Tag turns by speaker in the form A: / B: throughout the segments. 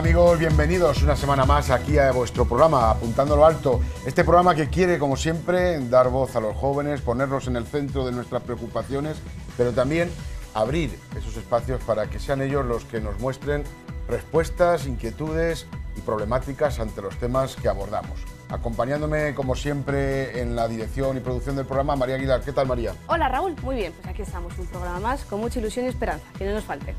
A: Hola amigos, bienvenidos una semana más aquí a vuestro programa Apuntando lo Alto. Este programa que quiere, como siempre, dar voz a los jóvenes, ponerlos en el centro de nuestras preocupaciones, pero también abrir esos espacios para que sean ellos los que nos muestren respuestas, inquietudes y problemáticas ante los temas que abordamos. Acompañándome, como siempre, en la dirección y producción del programa, María Aguilar. ¿Qué tal, María?
B: Hola, Raúl. Muy bien, pues aquí estamos, un programa más con mucha ilusión y esperanza, que no nos falte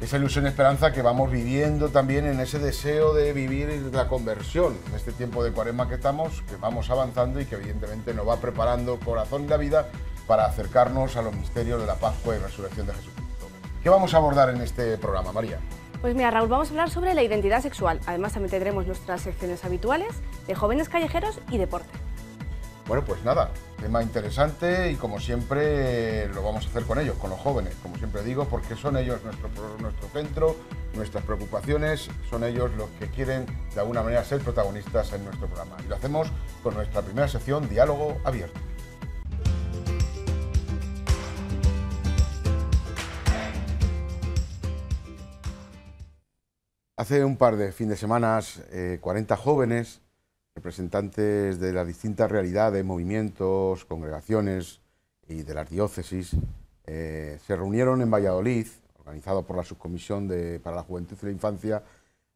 A: esa ilusión y esperanza que vamos viviendo también en ese deseo de vivir la conversión, en este tiempo de cuaresma que estamos, que vamos avanzando y que evidentemente nos va preparando corazón y la vida para acercarnos a los misterios de la Pascua y resurrección de Jesucristo. ¿Qué vamos a abordar en este programa, María?
B: Pues mira, Raúl, vamos a hablar sobre la identidad sexual. Además, también tendremos nuestras secciones habituales de jóvenes callejeros y deporte.
A: Bueno, pues nada, tema interesante y como siempre lo vamos a hacer con ellos, con los jóvenes, como siempre digo, porque son ellos nuestro, centro, nuestras preocupaciones, son ellos los que quieren de alguna manera ser protagonistas en nuestro programa. Y lo hacemos con nuestra primera sección, Diálogo Abierto. Hace un par de fin de semanas, 40 eh, jóvenes representantes de las distintas realidades, movimientos, congregaciones y de las diócesis, eh, se reunieron en Valladolid, organizado por la Subcomisión para la Juventud y la Infancia,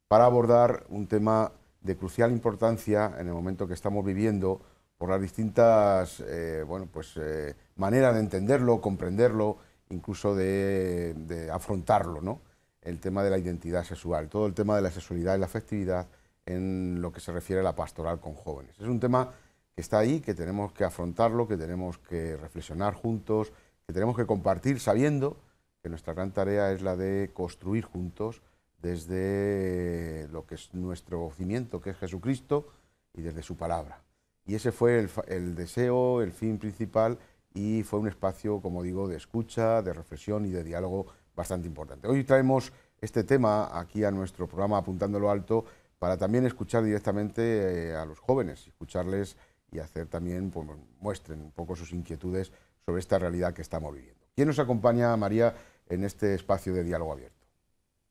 A: para abordar un tema de crucial importancia en el momento que estamos viviendo por las distintas eh, bueno, pues, eh, maneras de entenderlo, comprenderlo, incluso de, afrontarlo, ¿no? el tema de la identidad sexual, todo el tema de la sexualidad y la afectividad en lo que se refiere a la pastoral con jóvenes. Es un tema que está ahí, que tenemos que afrontarlo, que tenemos que reflexionar juntos, que tenemos que compartir sabiendo que nuestra gran tarea es la de construir juntos desde lo que es nuestro cimiento, que es Jesucristo, y desde su palabra. Y ese fue el, deseo, el fin principal, y fue un espacio, como digo, de escucha, de reflexión y de diálogo bastante importante. Hoy traemos este tema aquí a nuestro programa Apuntando Alto, para también escuchar directamente eh, a los jóvenes, escucharles y hacer también, pues, muestren un poco sus inquietudes sobre esta realidad que estamos viviendo. ¿Quién nos acompaña, María, en este espacio de diálogo abierto?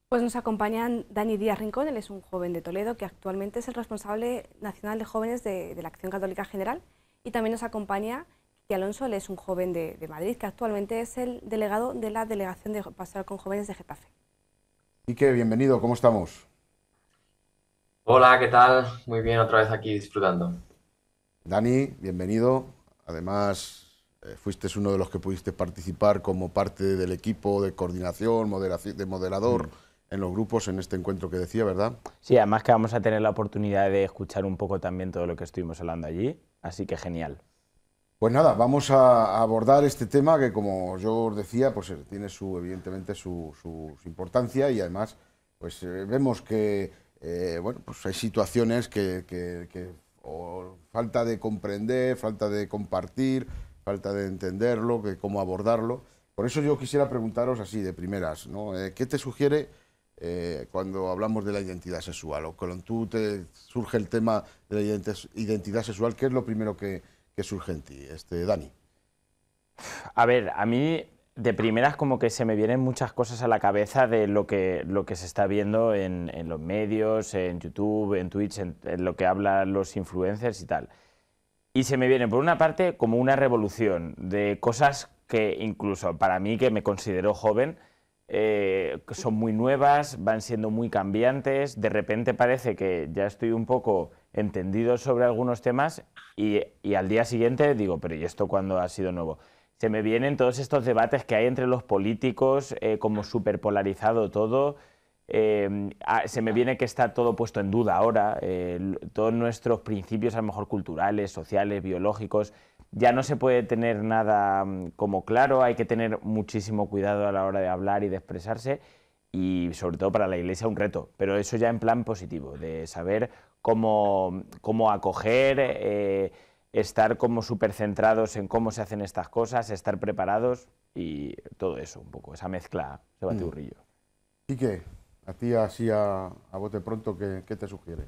B: Pues nos acompañan Dani Díaz Rincón, él es un joven de Toledo que actualmente es el responsable nacional de jóvenes de, la Acción Católica General y también nos acompaña Ike Alonso, él es un joven de, Madrid que actualmente es el delegado de la Delegación de pasar con Jóvenes de Getafe.
A: Y qué bienvenido, ¿cómo estamos?
C: Hola, ¿qué tal? Muy bien, otra vez aquí disfrutando.
A: Dani, bienvenido. Además, eh, fuiste uno de los que pudiste participar como parte del equipo de coordinación, de moderador. Mm. en los grupos en este encuentro que decía, ¿verdad? Sí, además que vamos a tener la oportunidad de escuchar un poco también todo lo que estuvimos hablando allí, así que genial. Pues nada, vamos a abordar este tema que como yo os decía, pues eh, tiene su, evidentemente su, su importancia y además pues eh, vemos que eh, bueno, pues hay situaciones que, falta de comprender, falta de compartir, falta de entenderlo, que cómo abordarlo. Por eso yo quisiera preguntaros así de primeras, ¿no? Eh, ¿Qué te sugiere eh, cuando hablamos de la identidad sexual? O cuando tú te surge el tema de la identidad sexual, ¿qué es lo primero que, surge en ti, este, Dani?
D: A ver, a mí de primeras como que se me vienen muchas cosas a la cabeza de lo que, lo que se está viendo en, los medios, en YouTube, en Twitch, en, lo que hablan los influencers y tal. Y se me vienen, por una parte, como una revolución de cosas que incluso para mí, que me considero joven, eh, son muy nuevas, van siendo muy cambiantes, de repente parece que ya estoy un poco entendido sobre algunos temas y, y al día siguiente digo, pero ¿y esto cuándo ha sido nuevo? se me vienen todos estos debates que hay entre los políticos, eh, como superpolarizado todo. Em, ah, se me viene que está todo puesto en duda ahora, todos nuestros principios a lo mejor culturales, sociales, biológicos, ya no se puede tener nada mm, como claro, hay que tener muchísimo cuidado a la hora de hablar y de expresarse y sobre todo para la iglesia un reto, pero eso ya en plan positivo, de saber cómo, cómo acoger... Eh, estar como súper centrados en cómo se hacen estas cosas, estar preparados
A: y todo eso, un poco, esa mezcla de rillo ¿Y qué? A ti así a, bote pronto, ¿qué, te sugiere?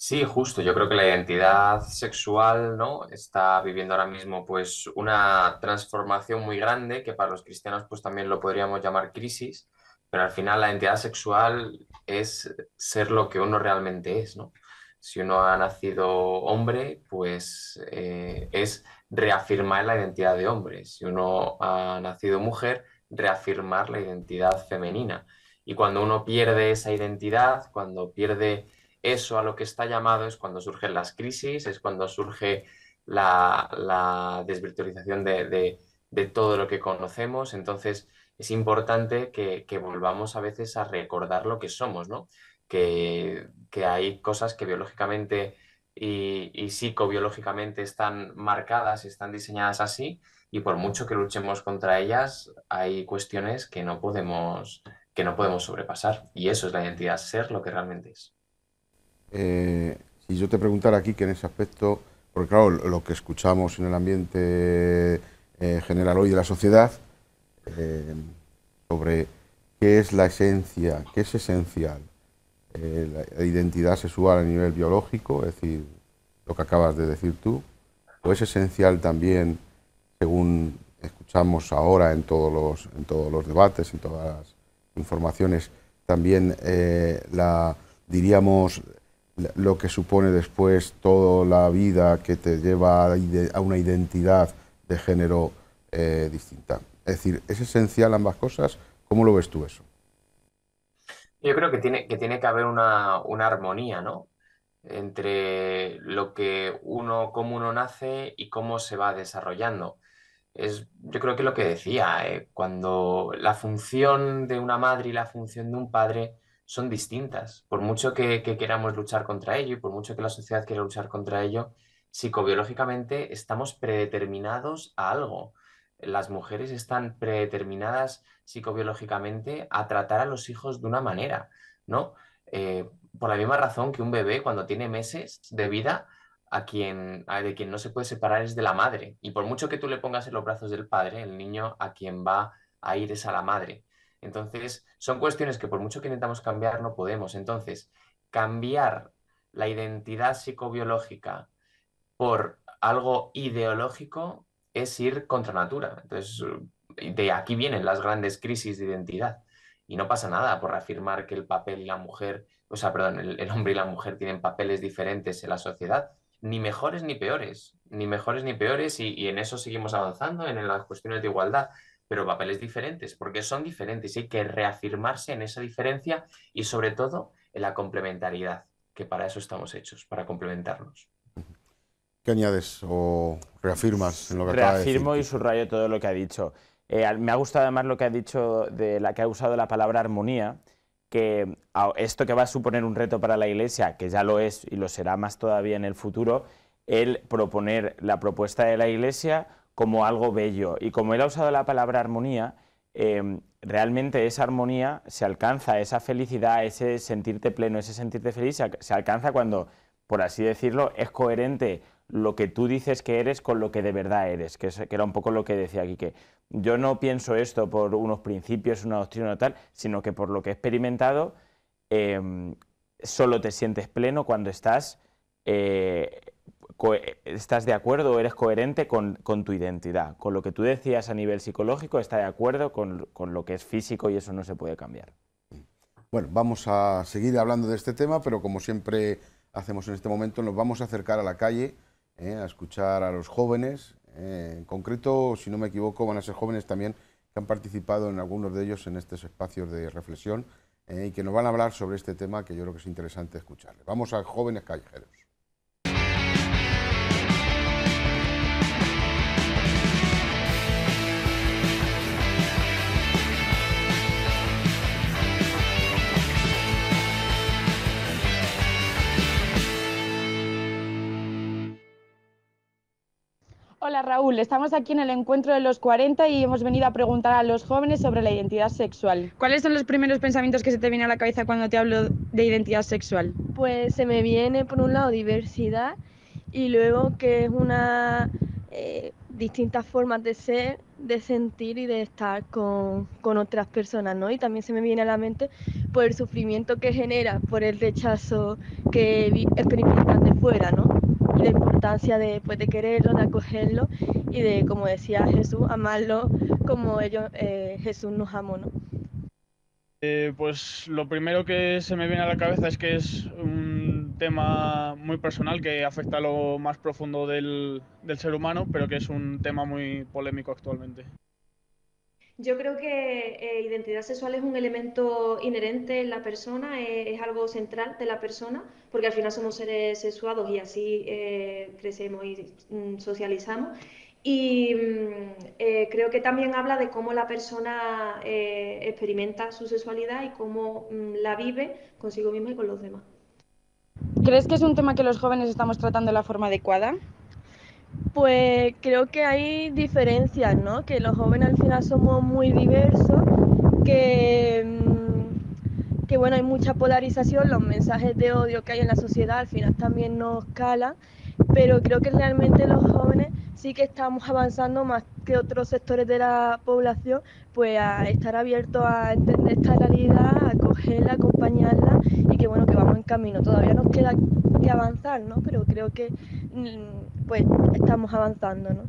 C: Sí, justo. Yo creo que la identidad sexual ¿no? está viviendo ahora mismo pues, una transformación muy grande que para los cristianos pues, también lo podríamos llamar crisis, pero al final la identidad sexual es ser lo que uno realmente es. ¿no? si uno ha nacido hombre, pues eh, es reafirmar la identidad de hombre. Si uno ha nacido mujer, reafirmar la identidad femenina. Y cuando uno pierde esa identidad, cuando pierde eso a lo que está llamado, es cuando surgen las crisis, es cuando surge la, desvirtualización de, todo lo que conocemos. Entonces, es importante que, que volvamos a veces a recordar lo que somos, ¿no? que, hay cosas que biológicamente y, psicobiológicamente están marcadas y están diseñadas así, y por mucho que luchemos contra ellas, hay cuestiones que no podemos, que no podemos sobrepasar. Y eso es la identidad, ser lo que realmente es.
A: si eh, yo te preguntara aquí que en ese aspecto, porque claro, lo que escuchamos en el ambiente eh, general hoy de la sociedad, eh, sobre qué es la esencia, qué es esencial, eh, la identidad sexual a nivel biológico, es decir, lo que acabas de decir tú, o es esencial también, según escuchamos ahora en todos los, en todos los debates, en todas las informaciones, también eh, la, diríamos lo que supone después toda la vida que te lleva a una identidad de género eh, distinta. Es decir, ¿es esencial ambas cosas? ¿Cómo lo ves tú eso?
C: Yo creo que tiene que, tiene que haber una, armonía, ¿no? Entre lo que uno, cómo uno nace y cómo se va desarrollando. yo creo que lo que decía, eh, cuando la función de una madre y la función de un padre son distintas, por mucho que, que queramos luchar contra ello y por mucho que la sociedad quiera luchar contra ello, psicobiológicamente estamos predeterminados a algo las mujeres están predeterminadas psicobiológicamente a tratar a los hijos de una manera, ¿no? Eh, por la misma razón que un bebé cuando tiene meses de vida, a quien, de quien no se puede separar es de la madre. Y por mucho que tú le pongas en los brazos del padre, el niño a quien va a ir es a la madre. Entonces, son cuestiones que por mucho que intentamos cambiar, no podemos. Entonces, cambiar la identidad psicobiológica por algo ideológico es ir contra natura. Entonces, eh, de aquí vienen las grandes crisis de identidad. Y no pasa nada por afirmar que el papel y la mujer, o sea, perdón, el, hombre y la mujer tienen papeles diferentes en la sociedad, ni mejores ni peores, ni mejores ni peores, y, en eso seguimos avanzando, en las cuestiones de igualdad, pero papeles diferentes, porque son diferentes y hay que reafirmarse en esa diferencia y sobre todo en la complementariedad, que para eso estamos hechos, para complementarnos.
A: ¿Qué añades o reafirmas en lo que Reafirmo Reafirmo
C: y subrayo todo lo
D: que ha dicho. Eh, me ha gustado además lo que ha dicho de la que ha usado la palabra armonía, que esto que va a suponer un reto para la Iglesia, que ya lo es y lo será más todavía en el futuro, el proponer la propuesta de la Iglesia como algo bello. Y como él ha usado la palabra armonía, em, realmente esa armonía se alcanza, esa felicidad, ese sentirte pleno, ese sentirte feliz, se alcanza cuando, por así decirlo, es coherente lo que tú dices que eres con lo que de verdad eres, que, era un poco lo que decía aquí, que yo no pienso esto por unos principios, una doctrina o tal, sino que por lo que he experimentado, em, solo te sientes pleno cuando estás, eh, estás de acuerdo o eres coherente con, tu identidad, con lo que tú decías a nivel psicológico, está de acuerdo con, con lo que es físico y eso no se puede cambiar.
A: Bueno, vamos a seguir hablando de este tema, pero como siempre hacemos en este momento, nos vamos a acercar a la calle eh, a escuchar a los jóvenes. Eh, en concreto, si no me equivoco, van a ser jóvenes también que han participado en algunos de ellos en estos espacios de reflexión eh, y que nos van a hablar sobre este tema que yo creo que es interesante escucharle Vamos a jóvenes callejeros.
E: Raúl, estamos aquí en el encuentro de los 40 y hemos venido a preguntar a los jóvenes sobre la identidad sexual. ¿Cuáles son los primeros pensamientos que se te vienen a la cabeza cuando te hablo de identidad sexual?
F: Pues se me viene por un lado diversidad y luego que es una eh, distintas formas de ser, de sentir y de estar con, otras personas, ¿no? Y también se me viene a la mente por el sufrimiento que genera, por el rechazo que experimentan de fuera, ¿no? Pues, de, quererlo, de acogerlo y de, como decía Jesús, amarlo como ellos, eh, Jesús nos amó.
G: Eh, pues lo primero que se me viene a la cabeza es que es un tema muy personal que afecta a lo más profundo del ser humano, pero que es un tema muy polémico actualmente.
E: Yo creo que eh, identidad sexual es un elemento inherente en la persona, eh, es algo central de la persona, porque al final somos seres sexuados y así eh, crecemos y mm, socializamos. Y mm, creo que también habla de cómo la persona experimenta su sexualidad y cómo
F: mm, la vive consigo misma y con los demás.
E: ¿Crees que es un tema que los jóvenes estamos tratando de la forma adecuada?
F: Pues creo que hay diferencias, ¿no? Que los jóvenes al final somos muy diversos, que, mm, que bueno, hay mucha polarización, los mensajes de odio que hay en la sociedad al final también nos calan, pero creo que realmente los jóvenes sí que estamos avanzando más que otros sectores de la población, pues a estar abiertos a entender esta realidad, a cogerla, acompañarla y que bueno, que vamos en camino, todavía nos queda que avanzar, ¿no? Pero creo que mm, pues estamos avanzando, ¿no?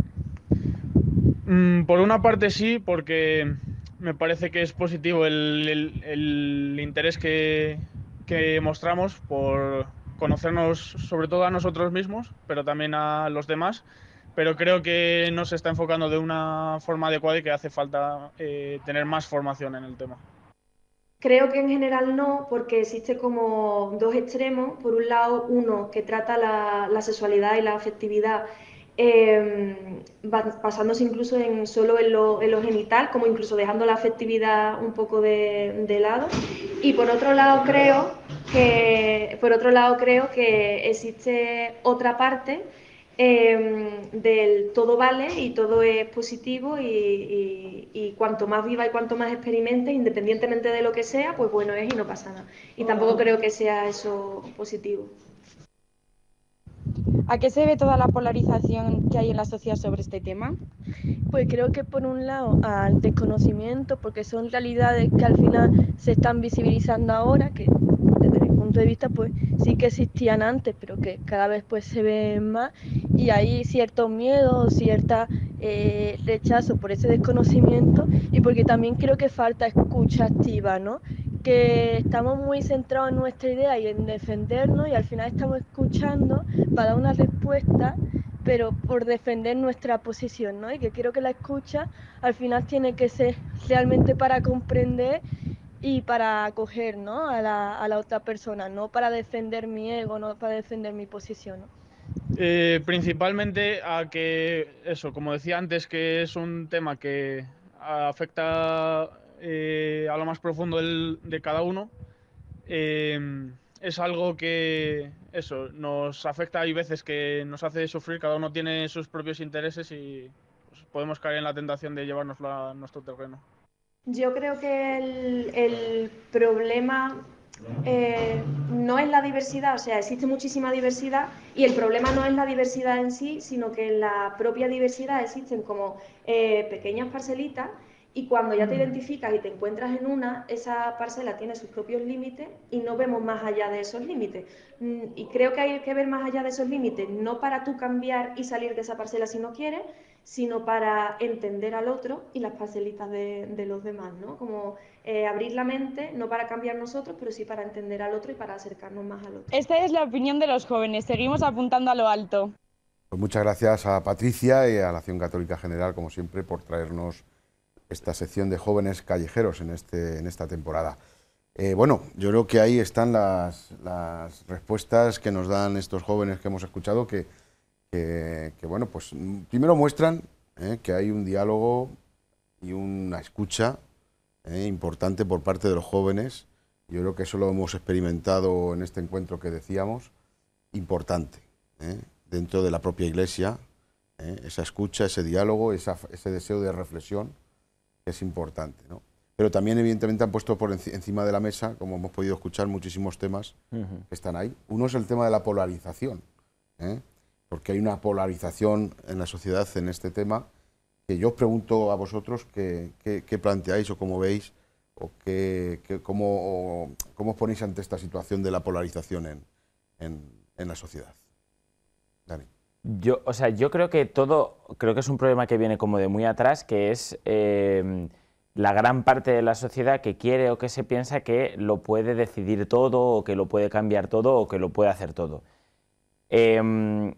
G: Mm, por una parte sí, porque me parece que es positivo el, el, interés que, que mostramos por conocernos sobre todo a nosotros mismos, pero también a los demás pero creo que no se está enfocando de una forma adecuada y que hace falta eh, tener más formación en el tema.
B: Creo que en general
E: no, porque existe como dos extremos. Por un lado, uno que trata la, sexualidad y la afectividad em, basándose incluso en solo en lo, en genital, como incluso dejando la afectividad un poco de, de, lado. Y por otro lado creo que por otro lado creo que existe otra parte Em, del todo vale y todo es positivo y, y, cuanto más viva y cuanto más experimente, independientemente de lo que sea, pues bueno es y no pasa nada. Y tampoco ah. creo que sea eso positivo.
F: ¿A qué se ve toda la polarización que hay en la sociedad sobre este tema? Pues creo que por un lado al desconocimiento, porque son realidades que al final se están visibilizando ahora, que punto de vista, pues sí que existían antes, pero que cada vez pues se ven más y hay cierto miedo, cierta eh, rechazo por ese desconocimiento y porque también creo que falta escucha activa, ¿no? que estamos muy centrados en nuestra idea y en defendernos y al final estamos escuchando para una respuesta, pero por defender nuestra posición, ¿no? Y que quiero que la escucha al final tiene que ser realmente para comprender y para acoger ¿no? a, la, a, la, otra persona, no para defender mi ego, no para defender mi posición.
G: Eh, principalmente a que, eso, como decía antes, que es un tema que afecta eh, a lo más profundo de cada uno, em, es algo que, eso, nos afecta, hay veces que nos hace sufrir, cada uno tiene sus propios intereses y pues, podemos caer en la tentación de llevárnoslo a nuestro terreno.
E: Yo creo que el, problema eh, no es la diversidad, o sea, existe muchísima diversidad y el problema no es la diversidad en sí, sino que la propia diversidad existen como eh, pequeñas parcelitas y cuando ya te mm. identificas y te encuentras en una, esa parcela tiene sus propios límites y no vemos más allá de esos límites. Mm, y creo que hay que ver más allá de esos límites, no para tú cambiar y salir de esa parcela si no quieres, sino para entender al otro y las parcelitas de, los demás, ¿no? Como eh, abrir la mente, no para cambiar nosotros, pero sí para entender al otro y para acercarnos más al otro. Esta es la opinión de los jóvenes, seguimos apuntando a lo
F: alto.
A: Pues muchas gracias a Patricia y a la Acción Católica General, como siempre, por traernos esta sección de jóvenes callejeros en, este, en esta temporada. Eh, bueno, yo creo que ahí están las, las respuestas que nos dan estos jóvenes que hemos escuchado, que que, bueno, pues primero muestran eh, que hay un diálogo y una escucha eh, importante por parte de los jóvenes. Yo creo que eso lo hemos experimentado en este encuentro que decíamos, importante, eh, dentro de la propia iglesia, esa escucha, ese diálogo, ese deseo de reflexión es importante. Pero también, evidentemente, han puesto por encima de la mesa, como hemos podido escuchar, muchísimos temas que están ahí. Uno es el tema de la polarización porque hay una polarización en la sociedad en este tema, que yo os pregunto a vosotros qué, planteáis o cómo veis o, qué, cómo, cómo, os ponéis ante esta situación de la polarización en, en, la sociedad. Dani. Yo, o sea, yo creo que todo, creo que es un problema que viene como de muy atrás, que es
D: eh, la gran parte de la sociedad que quiere o que se piensa que lo puede decidir todo, o que lo puede cambiar todo, o que lo puede hacer todo. Eh,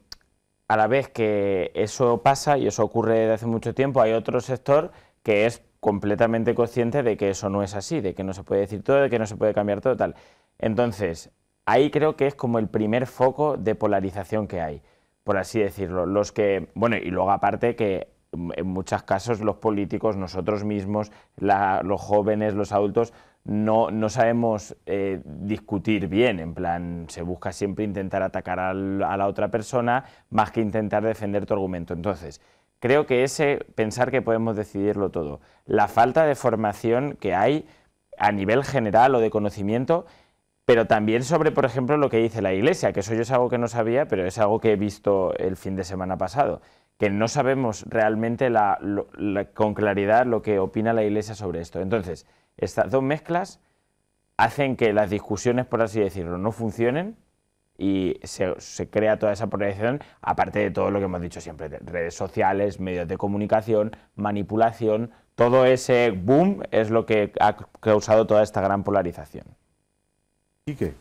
D: a la vez que eso pasa, y eso ocurre desde hace mucho tiempo, hay otro sector que es completamente consciente de que eso no es así, de que no se puede decir todo, de que no se puede cambiar todo, tal. Entonces, ahí creo que es como el primer foco de polarización que hay, por así decirlo. Los que, bueno, y luego aparte que en muchos casos los políticos, nosotros mismos, los jóvenes, los adultos, no, sabemos eh, discutir bien, en plan, se busca siempre intentar atacar a la otra persona más que intentar defender tu argumento. Entonces, creo que ese pensar que podemos decidirlo todo, la falta de formación que hay a nivel general o de conocimiento, pero también sobre, por ejemplo, lo que dice la Iglesia, que eso yo es algo que no sabía, pero es algo que he visto el fin de semana pasado, que no sabemos realmente con claridad lo que opina la Iglesia sobre esto. Entonces, estas dos mezclas hacen que las discusiones, por así decirlo, no funcionen y se, crea toda esa polarización, aparte de todo lo que hemos dicho siempre, redes sociales, medios de comunicación, manipulación, todo ese boom es lo que ha causado toda esta gran polarización.
A: ¿Y qué?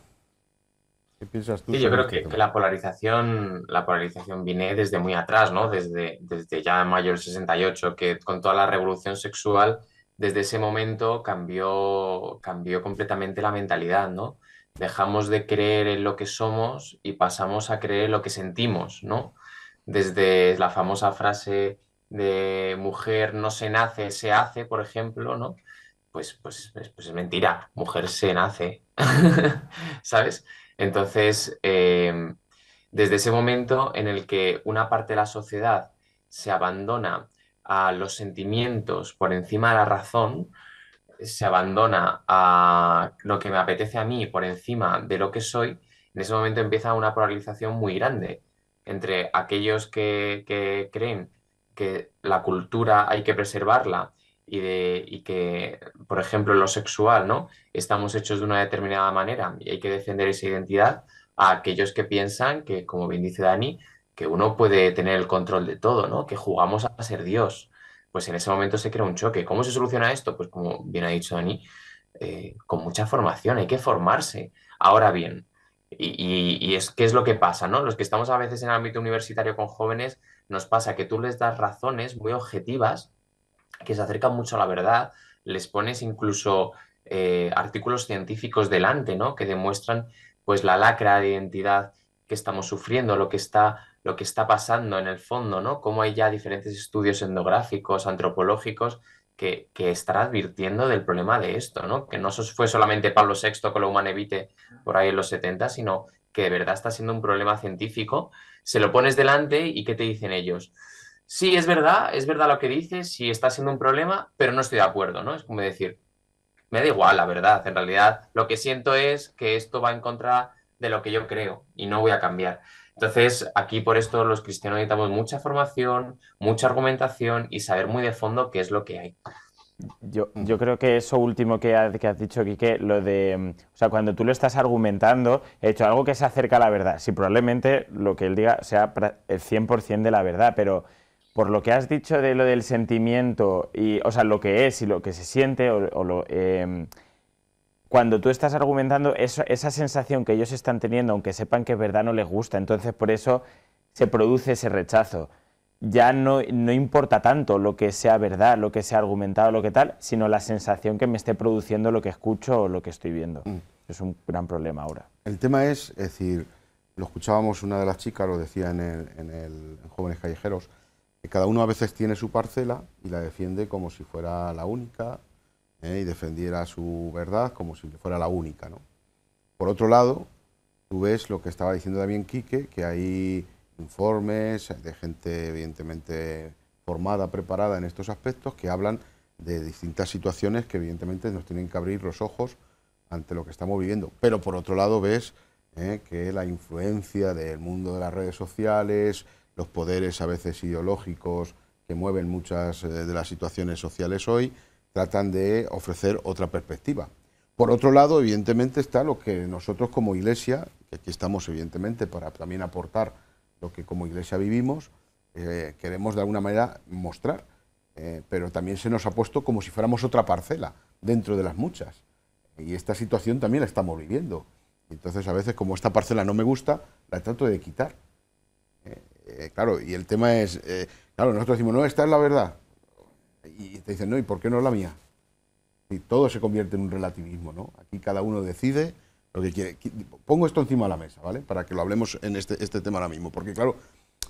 A: ¿Qué piensas tú? yo creo
C: este que, la polarización, la polarización viene desde muy atrás, ¿no? Desde, desde ya mayo del 68, que con toda la revolución sexual desde ese momento cambió, cambió completamente la mentalidad, ¿no? Dejamos de creer en lo que somos y pasamos a creer en lo que sentimos, ¿no? Desde la famosa frase de mujer no se nace, se hace, por ejemplo, ¿no? Pues, pues, pues, pues es mentira, mujer se nace, ¿sabes? Entonces, em, desde ese momento en el que una parte de la sociedad se abandona a los sentimientos por encima de la razón, se abandona a lo que me apetece a mí por encima de lo que soy, en ese momento empieza una polarización muy grande entre aquellos que, creen que la cultura hay que preservarla y, y que, por ejemplo, lo sexual, ¿no? Estamos hechos de una determinada manera y hay que defender esa identidad, a aquellos que piensan que, como bien dice Dani, que uno puede tener el control de todo, ¿no? Que jugamos a ser Dios. Pues en ese momento se crea un choque. ¿Cómo se soluciona esto? Pues como bien ha dicho Dani, eh, con mucha formación, hay que formarse. Ahora bien, y, es qué es lo que pasa, ¿no? Los que estamos a veces en el ámbito universitario con jóvenes, nos pasa que tú les das razones muy objetivas, que se acercan mucho a la verdad, les pones incluso eh, artículos científicos delante, ¿no? Que demuestran pues la lacra de identidad que estamos sufriendo, lo que está lo que está pasando en el fondo, ¿no? Cómo hay ya diferentes estudios endográficos, antropológicos, que, que están advirtiendo del problema de esto, ¿no? Que no fue solamente Pablo VI con la evite por ahí en los 70, sino que de verdad está siendo un problema científico. Se lo pones delante y ¿qué te dicen ellos? Sí, es verdad, es verdad lo que dices, sí está siendo un problema, pero no estoy de acuerdo, ¿no? Es como decir, me da igual, la verdad, en realidad lo que siento es que esto va en contra de lo que yo creo y no voy a cambiar. Entonces, aquí por esto los cristianos necesitamos mucha formación, mucha argumentación y saber muy de fondo qué es lo que hay.
D: Yo, yo, creo que eso último que, que has dicho, Quique, lo de. O sea, cuando tú lo estás argumentando, he hecho algo que se acerca a la verdad. sí, probablemente lo que él diga sea el 100% de la verdad, pero por lo que has dicho de lo del sentimiento, y, o sea, lo que es y lo que se siente, o, lo. Eh, cuando tú estás argumentando esa sensación que ellos están teniendo, aunque sepan que es verdad, no les gusta. Entonces, por eso se produce ese rechazo. Ya no, importa tanto lo que sea verdad, lo que sea argumentado, lo que tal, sino la sensación que me esté produciendo lo que escucho o lo que estoy viendo. Mm.
A: Es un gran problema ahora. El tema es, es decir, lo escuchábamos una de las chicas, lo decía en, el, en, Jóvenes Callejeros, que cada uno a veces tiene su parcela y la defiende como si fuera la única, ¿eh? y defendiera su verdad como si fuera la única. Por otro lado, tú ves lo que estaba diciendo también Quique, que hay informes de gente evidentemente formada, preparada en estos aspectos, que hablan de distintas situaciones que evidentemente nos tienen que abrir los ojos ante lo que estamos viviendo. Pero por otro lado ves ¿eh? que la influencia del mundo de las redes sociales, los poderes a veces ideológicos que mueven muchas eh, de las situaciones sociales hoy, tratan de ofrecer otra perspectiva. Por otro lado, evidentemente está lo que nosotros como Iglesia, que aquí estamos evidentemente para también aportar lo que como Iglesia vivimos, eh, queremos de alguna manera mostrar, eh, pero también se nos ha puesto como si fuéramos otra parcela dentro de las muchas. Y esta situación también la estamos viviendo. Entonces, a veces, como esta parcela no me gusta, la trato de quitar. Eh, claro, y el tema es, claro, nosotros decimos, no, esta es la verdad, y te dicen, no, ¿y por qué no es la mía? Y todo se convierte en un relativismo, ¿no? Aquí cada uno decide lo que quiere. Pongo esto encima de la mesa, ¿vale? Para que lo hablemos en este, este, tema ahora mismo. Porque, claro,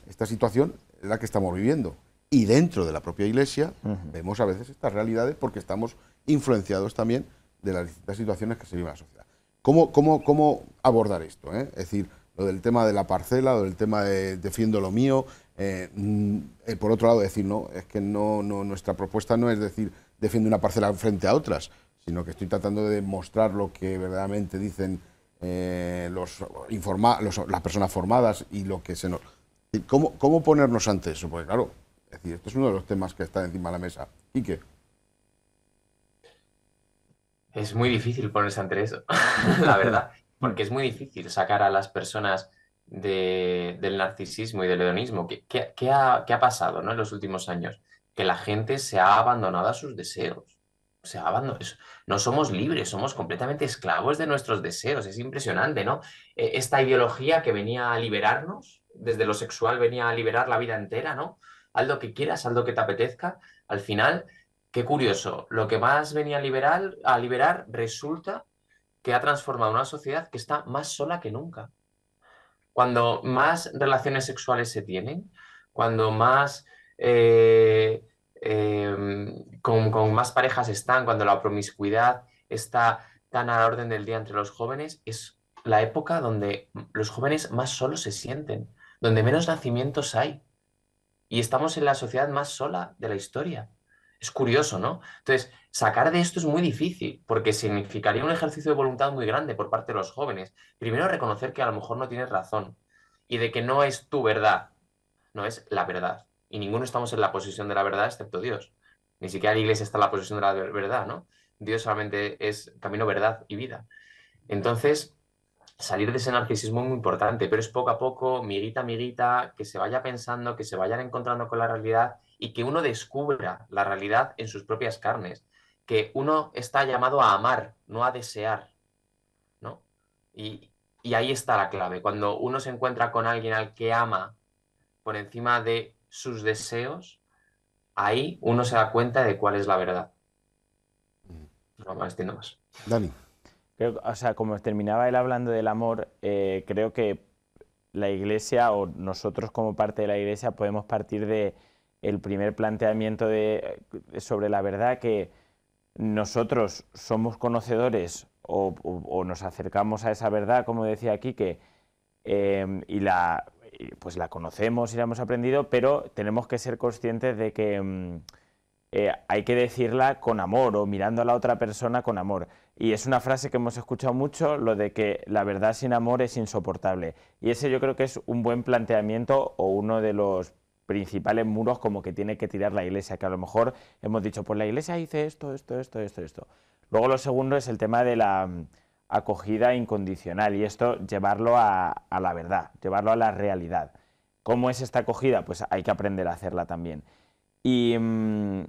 A: esta situación es la que estamos viviendo. Y dentro de la propia Iglesia vemos a veces estas realidades porque estamos influenciados también de las distintas situaciones que se vive en la sociedad. ¿Cómo, cómo, abordar esto? Eh? Es decir, lo del tema de la parcela, lo del tema de defiendo lo mío. Eh, mm, eh, por otro lado, decir, no, es que no, nuestra propuesta no es decir defiende una parcela frente a otras, sino que estoy tratando de demostrar lo que verdaderamente dicen eh, los, informa las personas formadas y lo que se nos... ¿Cómo, ponernos ante eso? Porque claro, es decir, esto es uno de los temas que está encima de la mesa. ¿Y qué?
C: Es muy difícil ponerse ante eso, la verdad porque es muy difícil sacar a las personas del narcisismo y del hedonismo. ¿Qué, ha, pasado ¿no? en los últimos años? Que la gente se ha abandonado a sus deseos. Se ha No somos libres, somos completamente esclavos de nuestros deseos. Es impresionante, ¿no? E, esta ideología que venía a liberarnos, desde lo sexual venía a liberar la vida entera, ¿no? Haz que quieras, algo que te apetezca. Al final, qué curioso, lo que más venía a liberar, a liberar resulta que ha transformado una sociedad que está más sola que nunca. Cuando más relaciones sexuales se tienen, cuando más eh, em, con, con, más parejas están, cuando la promiscuidad está tan a la orden del día entre los jóvenes, es la época donde los jóvenes más solos se sienten, donde menos nacimientos hay. Y estamos en la sociedad más sola de la historia. Es curioso, ¿no? Entonces, sacar de esto es muy difícil, porque significaría un ejercicio de voluntad muy grande por parte de los jóvenes. Primero, reconocer que a lo mejor no tienes razón y de que no es tu verdad, no es la verdad. Y ninguno estamos en la posición de la verdad excepto Dios. Ni siquiera la iglesia está en la posición de la verdad, ¿no? Dios solamente es camino, verdad y vida. Entonces, salir de ese narcisismo es muy importante, pero es poco a poco, miguita, miguita, que se vaya pensando, que se vayan encontrando con la realidad y que uno descubra la realidad en sus propias carnes, que uno está llamado a amar, no a desear, ¿no? Y, ahí está la clave, cuando uno se encuentra con alguien al que ama por encima de sus deseos, ahí uno se da cuenta de cuál es la verdad. Mm. No más, más.
D: Dani. o sea, como terminaba él hablando del amor, eh, creo que la iglesia o nosotros como parte de la iglesia podemos partir de, el primer planteamiento de, eh, sobre la verdad que nosotros somos conocedores o, nos acercamos a esa verdad, como decía aquí que em, y la, pues la conocemos y la hemos aprendido, pero tenemos que ser conscientes de que em, eh, hay que decirla con amor o mirando a la otra persona con amor. Y es una frase que hemos escuchado mucho, lo de que la verdad sin amor es insoportable. Y ese yo creo que es un buen planteamiento o uno de los principales muros como que tiene que tirar la iglesia, que a lo mejor hemos dicho, pues la iglesia dice esto, esto, esto, esto, esto. Luego lo segundo es el tema de la mm, acogida incondicional y esto llevarlo a, la verdad, llevarlo a la realidad. ¿Cómo es esta acogida? Pues hay que aprender a hacerla también. Mm,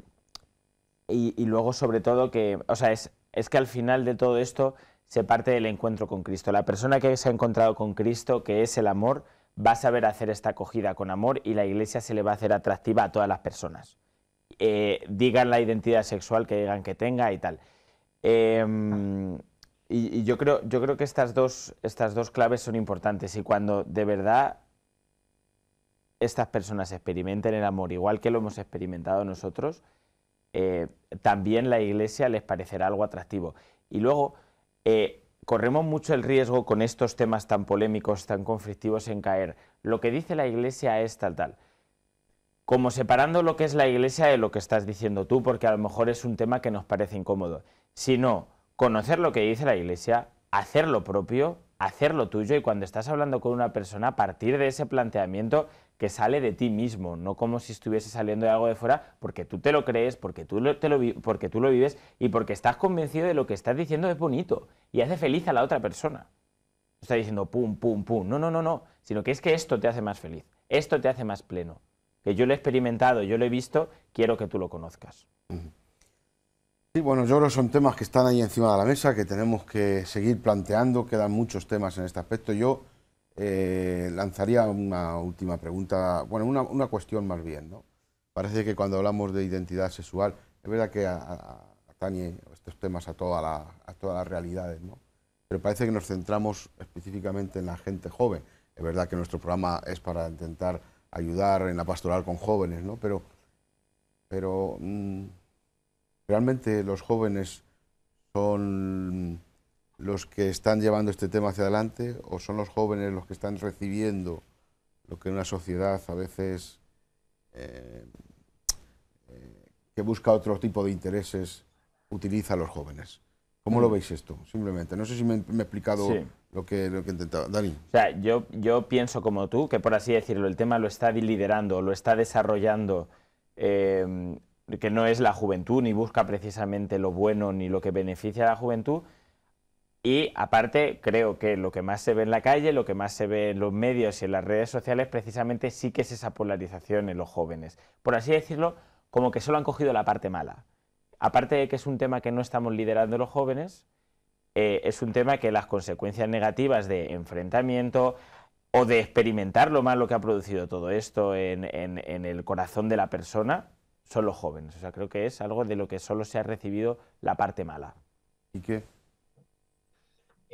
D: y, y, luego sobre todo que, o sea, es, es que al final de todo esto se parte del encuentro con Cristo. La persona que se ha encontrado con Cristo, que es el amor, va a saber hacer esta acogida con amor y la iglesia se le va a hacer atractiva a todas las personas. Eh, digan la identidad sexual que digan que tenga y tal. Em, y, yo, creo, yo creo que estas dos, estas dos claves son importantes y cuando de verdad estas personas experimenten el amor igual que lo hemos experimentado nosotros, eh, también la iglesia les parecerá algo atractivo. Y luego, eh, corremos mucho el riesgo con estos temas tan polémicos, tan conflictivos en caer. Lo que dice la Iglesia es tal, tal. Como separando lo que es la Iglesia de lo que estás diciendo tú, porque a lo mejor es un tema que nos parece incómodo. Sino conocer lo que dice la Iglesia, hacer lo propio, hacer lo tuyo y cuando estás hablando con una persona, a partir de ese planteamiento, que sale de ti mismo, no como si estuviese saliendo de algo de fuera, porque tú te lo crees, porque tú lo, te lo, porque tú lo vives y porque estás convencido de lo que estás diciendo es bonito y hace feliz a la otra persona. No está diciendo pum, pum, pum, no, no, no, no, sino que es que esto te hace más feliz, esto te hace más pleno. Que yo lo he experimentado, yo lo he visto, quiero que tú lo conozcas.
A: Sí, bueno, yo creo que son temas que están ahí encima de la mesa, que tenemos que seguir planteando, quedan muchos temas en este aspecto. Yo eh, lanzaría una última pregunta, bueno, una, una, cuestión más bien, ¿no? Parece que cuando hablamos de identidad sexual, es verdad que atañe estos temas a, a todas las realidades, ¿no? Pero parece que nos centramos específicamente en la gente joven. Es verdad que nuestro programa es para intentar ayudar en la pastoral con jóvenes, ¿no? Pero, pero mm, realmente los jóvenes son los que están llevando este tema hacia adelante o son los jóvenes los que están recibiendo lo que una sociedad a veces eh, eh, que busca otro tipo de intereses utiliza a los jóvenes. ¿Cómo lo mm. veis esto? Simplemente, no sé si me, he explicado lo, que, lo que he Dani.
D: yo, pienso como tú, que por así decirlo, el tema lo está liderando, lo está desarrollando, eh, que no es la juventud, ni busca precisamente lo bueno ni lo que beneficia a la juventud, y aparte, creo que lo que más se ve en la calle, lo que más se ve en los medios y en las redes sociales, precisamente sí que es esa polarización en los jóvenes. Por así decirlo, como que solo han cogido la parte mala. Aparte de que es un tema que no estamos liderando los jóvenes, eh, es un tema que las consecuencias negativas de enfrentamiento o de experimentar lo malo que ha producido todo esto en, en el corazón de la persona son los jóvenes. O sea, creo que es algo de lo que solo se ha recibido la parte mala.
A: ¿Y
C: qué?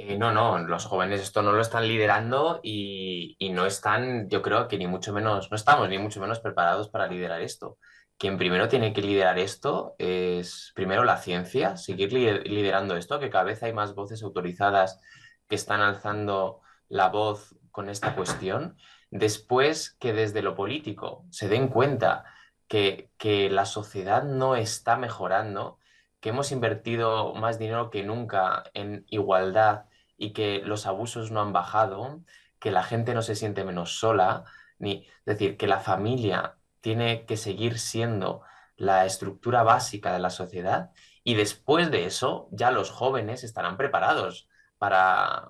C: Eh, no, no, los jóvenes esto no lo están liderando y, no están, yo creo que ni mucho menos, no estamos ni mucho menos preparados para liderar esto. Quien primero tiene que liderar esto es primero la ciencia, seguir liderando esto, que cada vez hay más voces autorizadas que están alzando la voz con esta cuestión. Después que desde lo político se den cuenta que, que la sociedad no está mejorando, que hemos invertido más dinero que nunca en igualdad y que los abusos no han bajado, que la gente no se siente menos sola, ni es decir, que la familia tiene que seguir siendo la estructura básica de la sociedad y después de eso ya los jóvenes estarán preparados para,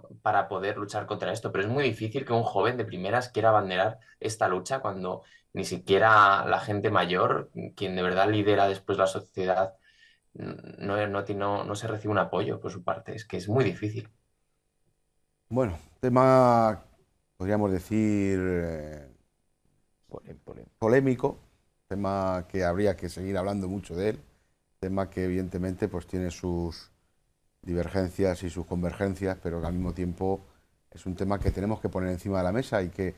C: poder luchar contra esto. Pero es muy difícil que un joven de primeras quiera abanderar esta lucha cuando ni siquiera la gente mayor, quien de verdad lidera después la sociedad, no, no, no se recibe un apoyo por su parte. Es que es muy difícil.
A: Bueno, tema, podríamos decir, eh, polémico, tema que habría que seguir hablando mucho de él, tema que evidentemente pues tiene sus divergencias y sus convergencias, pero que al mismo tiempo es un tema que tenemos que poner encima de la mesa y que eh,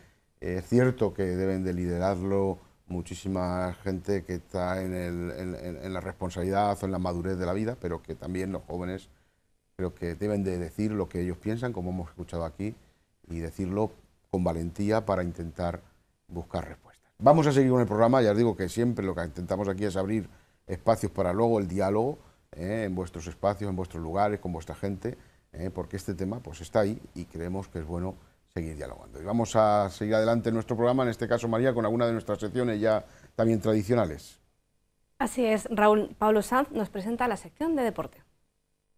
A: es cierto que deben de liderarlo muchísima gente que está en, en la responsabilidad o en la madurez de la vida, pero que también los jóvenes Creo que deben de decir lo que ellos piensan, como hemos escuchado aquí, y decirlo con valentía para intentar buscar respuestas. Vamos a seguir con el programa, ya os digo que siempre lo que intentamos aquí es abrir espacios para luego el diálogo ¿eh? en vuestros espacios, en vuestros lugares, con vuestra gente, ¿eh? porque este tema pues está ahí y creemos que es bueno seguir dialogando. Y vamos a seguir adelante en nuestro programa, en este caso María, con alguna de nuestras secciones ya también tradicionales.
B: Así es, Raúl Pablo Sanz nos presenta la sección de deporte.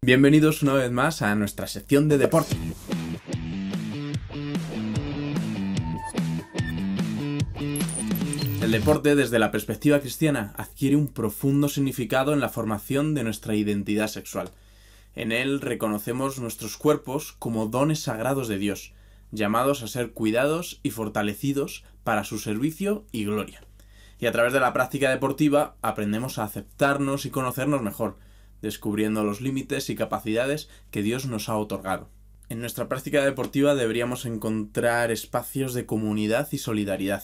A: Bienvenidos una vez más a nuestra sección de deporte.
H: El deporte desde la perspectiva cristiana adquiere un profundo significado en la formación de nuestra identidad sexual. En él reconocemos nuestros cuerpos como dones sagrados de Dios, llamados a ser cuidados y fortalecidos para su servicio y gloria. Y a través de la práctica deportiva aprendemos a aceptarnos y conocernos mejor, descubriendo los límites y capacidades que Dios nos ha otorgado. En nuestra práctica deportiva deberíamos encontrar espacios de comunidad y solidaridad,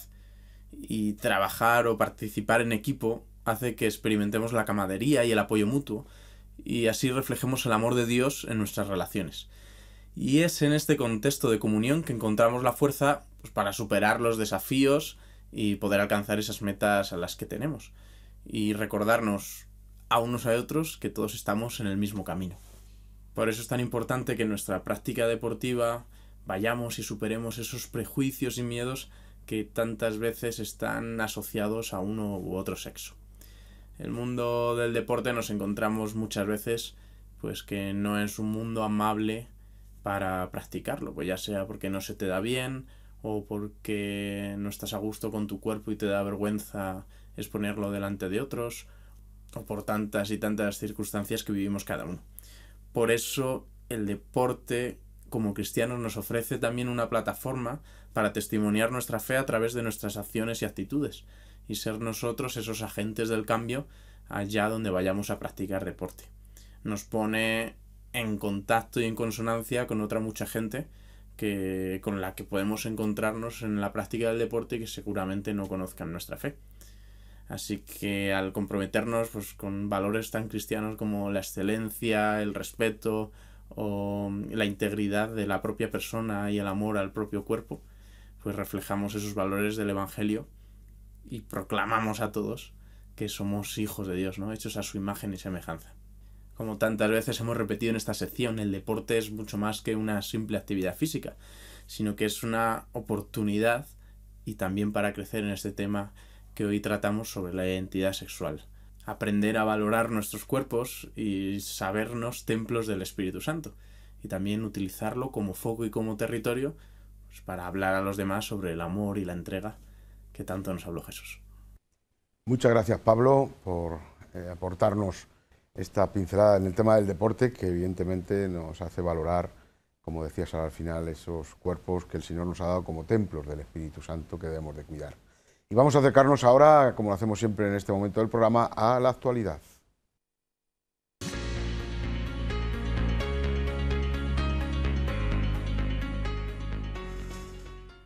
H: y trabajar o participar en equipo hace que experimentemos la camadería y el apoyo mutuo, y así reflejemos el amor de Dios en nuestras relaciones. Y es en este contexto de comunión que encontramos la fuerza pues, para superar los desafíos y poder alcanzar esas metas a las que tenemos. Y recordarnos a unos a otros que todos estamos en el mismo camino. Por eso es tan importante que en nuestra práctica deportiva vayamos y superemos esos prejuicios y miedos que tantas veces están asociados a uno u otro sexo. el mundo del deporte nos encontramos muchas veces pues que no es un mundo amable para practicarlo, pues ya sea porque no se te da bien o porque no estás a gusto con tu cuerpo y te da vergüenza exponerlo delante de otros o por tantas y tantas circunstancias que vivimos cada uno. Por eso el deporte como cristianos nos ofrece también una plataforma para testimoniar nuestra fe a través de nuestras acciones y actitudes y ser nosotros esos agentes del cambio allá donde vayamos a practicar deporte. Nos pone en contacto y en consonancia con otra mucha gente que con la que podemos encontrarnos en la práctica del deporte y que seguramente no conozcan nuestra fe. Así que al comprometernos pues, con valores tan cristianos como la excelencia, el respeto o la integridad de la propia persona y el amor al propio cuerpo, pues reflejamos esos valores del Evangelio y proclamamos a todos que somos hijos de Dios, ¿no? hechos a su imagen y semejanza. Como tantas veces hemos repetido en esta sección, el deporte es mucho más que una simple actividad física, sino que es una oportunidad y también para crecer en este tema que hoy tratamos sobre la identidad sexual. Aprender a valorar nuestros cuerpos y sabernos templos del Espíritu Santo. Y también utilizarlo como foco y como territorio pues, para hablar a los demás sobre el amor y la entrega que
A: tanto nos habló Jesús. Muchas gracias Pablo por eh, aportarnos esta pincelada en el tema del deporte que evidentemente nos hace valorar, como decías al final, esos cuerpos que el Señor nos ha dado como templos del Espíritu Santo que debemos de cuidar. Y vamos a acercarnos ahora, como lo hacemos siempre en este momento del programa, a la actualidad.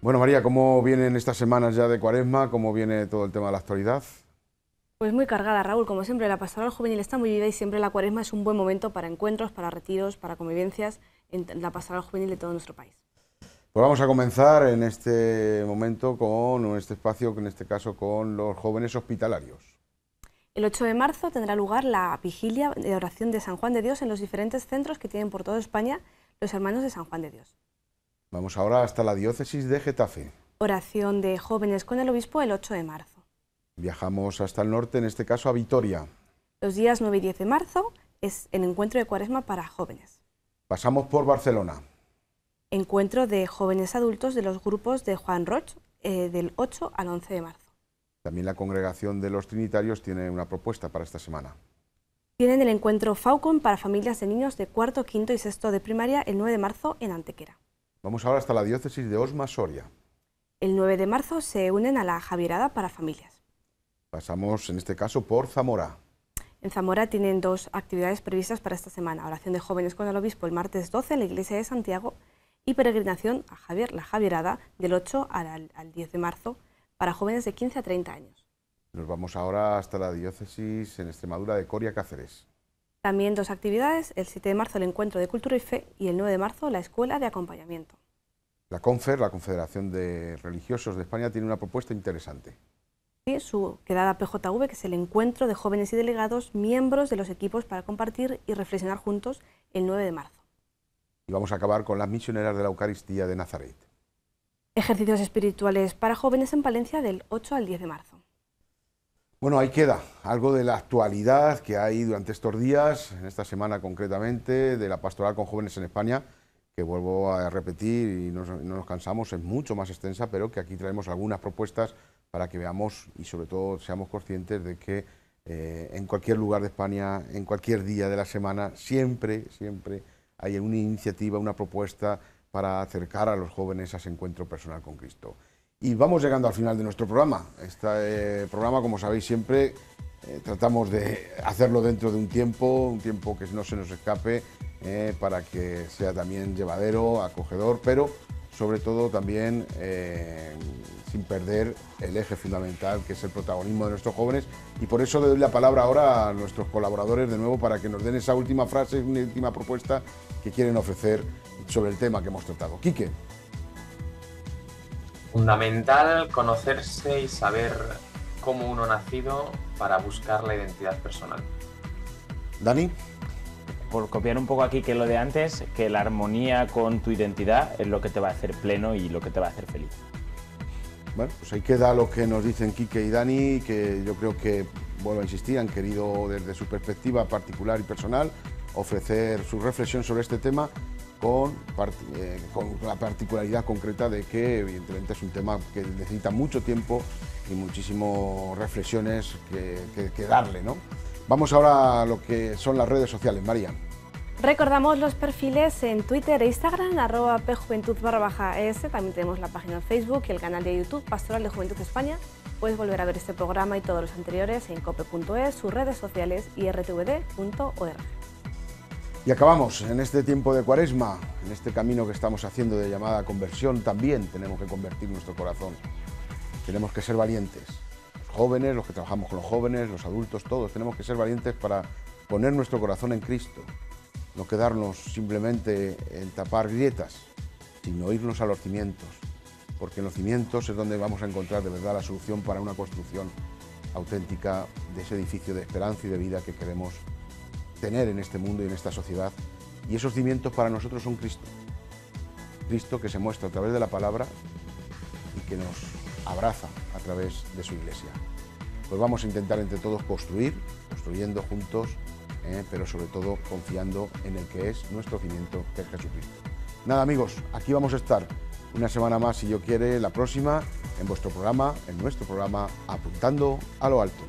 A: Bueno, María, ¿cómo vienen estas semanas ya de cuaresma? ¿Cómo viene todo el tema de la actualidad?
B: Pues muy cargada, Raúl. Como siempre, la pastoral juvenil está muy viva y siempre la cuaresma es un buen momento para encuentros, para retiros, para convivencias en la pastoral juvenil de todo nuestro país.
A: Pues vamos a comenzar en este momento con este espacio, en este caso con los jóvenes hospitalarios.
B: El 8 de marzo tendrá lugar la vigilia de oración de San Juan de Dios en los diferentes centros que tienen por toda España los hermanos de San Juan de Dios.
A: Vamos ahora hasta la diócesis de Getafe.
B: Oración de jóvenes con el obispo el 8 de marzo.
A: Viajamos hasta el norte, en este caso a Vitoria.
B: Los días 9 y 10 de marzo es el encuentro de cuaresma para jóvenes.
A: Pasamos por Barcelona
B: encuentro de jóvenes adultos de los grupos de Juan Roch eh, del 8 al 11 de marzo.
A: También la congregación de los Trinitarios tiene una propuesta para esta semana.
B: Tienen el encuentro Faucon para familias de niños de cuarto, quinto y sexto de primaria el 9 de marzo en Antequera.
A: Vamos ahora hasta la diócesis de Osma Soria.
B: El 9 de marzo se unen a la Javierada para familias.
A: Pasamos en este caso por Zamora.
B: En Zamora tienen dos actividades previstas para esta semana. Oración de jóvenes con el obispo el martes 12 en la iglesia de Santiago y peregrinación a Javier, la Javierada, del 8 al, 10 de marzo, para jóvenes de 15 a 30 años.
A: Nos vamos ahora hasta la diócesis en Extremadura de Coria Cáceres.
B: También dos actividades, el 7 de marzo el Encuentro de Cultura y Fe y el 9 de marzo la Escuela de Acompañamiento.
A: La CONFER, la Confederación de Religiosos de España, tiene una propuesta interesante.
B: Sí, su quedada PJV, que es el encuentro de jóvenes y delegados, miembros de los equipos para compartir y reflexionar juntos el 9 de marzo
A: y vamos a acabar con las misioneras de la Eucaristía de Nazaret.
B: Ejercicios espirituales para jóvenes en Palencia del 8 al 10 de marzo.
A: Bueno, ahí queda algo de la actualidad que hay durante estos días, en esta semana concretamente, de la pastoral con jóvenes en España, que vuelvo a repetir y no, nos cansamos, es mucho más extensa, pero que aquí traemos algunas propuestas para que veamos y sobre todo seamos conscientes de que eh, en cualquier lugar de España, en cualquier día de la semana, siempre, siempre hay una iniciativa, una propuesta para acercar a los jóvenes a ese encuentro personal con Cristo. Y vamos llegando al final de nuestro programa. Este eh, programa, como sabéis siempre, eh, tratamos de hacerlo dentro de un tiempo, un tiempo que no se nos escape, eh, para que sea también llevadero, acogedor, pero sobre todo también eh, sin perder el eje fundamental que es el protagonismo de nuestros jóvenes y por eso le doy la palabra ahora a nuestros colaboradores de nuevo para que nos den esa última frase, una última propuesta que quieren ofrecer sobre el tema que hemos tratado. Quique.
C: Fundamental conocerse y saber cómo uno ha nacido para buscar la identidad personal.
D: Dani por copiar un poco aquí que lo de antes, que la armonía con tu identidad es lo que te va a hacer pleno y lo que te va a hacer feliz.
A: Bueno, pues ahí queda lo que nos dicen Quique y Dani, que yo creo que, vuelvo a insistir, han querido desde su perspectiva particular y personal ofrecer su reflexión sobre este tema con, eh, con, la particularidad concreta de que evidentemente es un tema que necesita mucho tiempo y muchísimas reflexiones que, que darle, ¿no? Vamos ahora a lo que son las redes sociales, María.
B: Recordamos los perfiles en Twitter e Instagram, arroba pjuventud barra baja es. También tenemos la página en Facebook y el canal de YouTube Pastoral de Juventud España. Puedes volver a ver este programa y todos los anteriores en cope.es, sus redes sociales y rtvd.org.
A: Y acabamos en este tiempo de cuaresma, en este camino que estamos haciendo de llamada conversión, también tenemos que convertir nuestro corazón. Tenemos que ser valientes jóvenes, los que trabajamos con los jóvenes, los adultos, todos tenemos que ser valientes para poner nuestro corazón en Cristo, no quedarnos simplemente en tapar grietas, sino irnos a los cimientos, porque en los cimientos es donde vamos a encontrar de verdad la solución para una construcción auténtica de ese edificio de esperanza y de vida que queremos tener en este mundo y en esta sociedad. Y esos cimientos para nosotros son Cristo. Cristo que se muestra a través de la palabra y que nos abraza a través de su iglesia. Pues vamos a intentar entre todos construir, construyendo juntos, eh, pero sobre todo confiando en el que es nuestro cimiento, que es Jesucristo. Nada amigos, aquí vamos a estar una semana más, si yo quiere, la próxima, en vuestro programa, en nuestro programa, apuntando a lo alto.